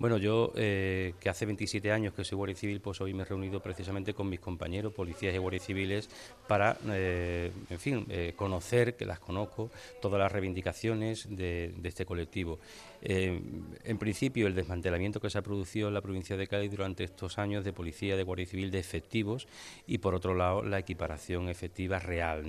Bueno, yo eh, que hace 27 años que soy guardia civil, pues hoy me he reunido precisamente con mis compañeros policías y guardias civiles para, eh, en fin, eh, conocer, que las conozco, todas las reivindicaciones de, de este colectivo. en principio, el desmantelamiento que se ha producido en la provincia de Cádiz durante estos años de policía, de guardia civil, de efectivos y, por otro lado, la equiparación efectiva real.